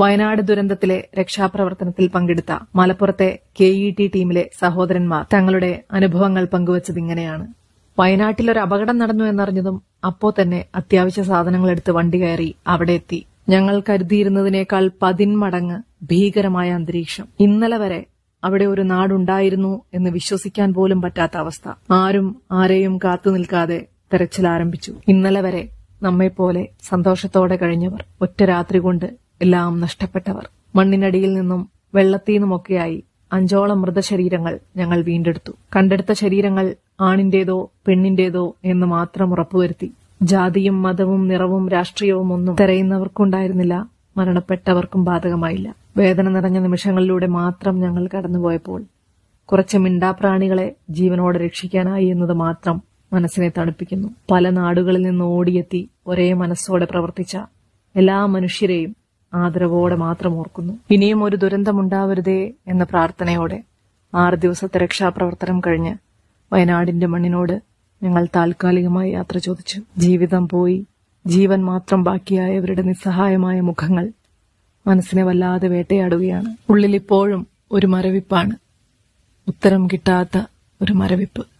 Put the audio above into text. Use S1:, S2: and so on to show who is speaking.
S1: വയനാട് ദുരന്തത്തിലെ രക്ഷാപ്രവർത്തനത്തിൽ പങ്കെടുത്ത മലപ്പുറത്തെ കെ ഇ ടി ടീമിലെ സഹോദരന്മാർ തങ്ങളുടെ അനുഭവങ്ങൾ പങ്കുവച്ചത് വയനാട്ടിൽ ഒരു അപകടം നടന്നു എന്നറിഞ്ഞതും അപ്പോ തന്നെ അത്യാവശ്യ സാധനങ്ങൾ എടുത്ത് വണ്ടി കയറി അവിടെ എത്തി ഞങ്ങൾ കരുതിയിരുന്നതിനേക്കാൾ പതിന്മടങ്ങ് ഭീകരമായ അന്തരീക്ഷം ഇന്നലെ വരെ അവിടെ ഒരു നാടുണ്ടായിരുന്നു എന്ന് വിശ്വസിക്കാൻ പോലും പറ്റാത്ത അവസ്ഥ ആരും ആരെയും കാത്തു നിൽക്കാതെ തെരച്ചിൽ ആരംഭിച്ചു ഇന്നലെ വരെ നമ്മെപ്പോലെ സന്തോഷത്തോടെ കഴിഞ്ഞവർ ഒറ്റ രാത്രി കൊണ്ട് എല്ലാം നഷ്ടപ്പെട്ടവർ മണ്ണിനടിയിൽ നിന്നും വെള്ളത്തിൽ നിന്നുമൊക്കെയായി അഞ്ചോളം മൃതശരീരങ്ങൾ ഞങ്ങൾ വീണ്ടെടുത്തു കണ്ടെടുത്ത ശരീരങ്ങൾ ആണിന്റേതോ പെണ്ണിന്റേതോ എന്ന് മാത്രം ഉറപ്പുവരുത്തി ജാതിയും മതവും നിറവും രാഷ്ട്രീയവും ഒന്നും തെരയുന്നവർക്കുണ്ടായിരുന്നില്ല മരണപ്പെട്ടവർക്കും ബാധകമായില്ല വേദന നിറഞ്ഞ നിമിഷങ്ങളിലൂടെ മാത്രം ഞങ്ങൾ കടന്നുപോയപ്പോൾ കുറച്ച് മിണ്ടാപ്രാണികളെ ജീവനോടെ രക്ഷിക്കാനായി എന്നത് മാത്രം മനസ്സിനെ തണുപ്പിക്കുന്നു പല നാടുകളിൽ നിന്ന് ഓടിയെത്തി ഒരേ മനസ്സോടെ പ്രവർത്തിച്ച എല്ലാ മനുഷ്യരെയും ആദരവോടെ മാത്രം ഓർക്കുന്നു ഇനിയും ഒരു ദുരന്തമുണ്ടാവരുതേ എന്ന പ്രാർത്ഥനയോടെ ആറ് ദിവസത്തെ രക്ഷാപ്രവർത്തനം കഴിഞ്ഞ് വയനാടിന്റെ മണ്ണിനോട് ഞങ്ങൾ താൽക്കാലികമായി യാത്ര ചോദിച്ചു ജീവിതം പോയി ജീവൻ മാത്രം ബാക്കിയായവരുടെ നിസ്സഹായമായ മുഖങ്ങൾ മനസ്സിനെ വല്ലാതെ വേട്ടയാടുകയാണ് ഉള്ളിൽ ഇപ്പോഴും ഒരു മരവിപ്പാണ് ഉത്തരം കിട്ടാത്ത ഒരു മരവിപ്പ്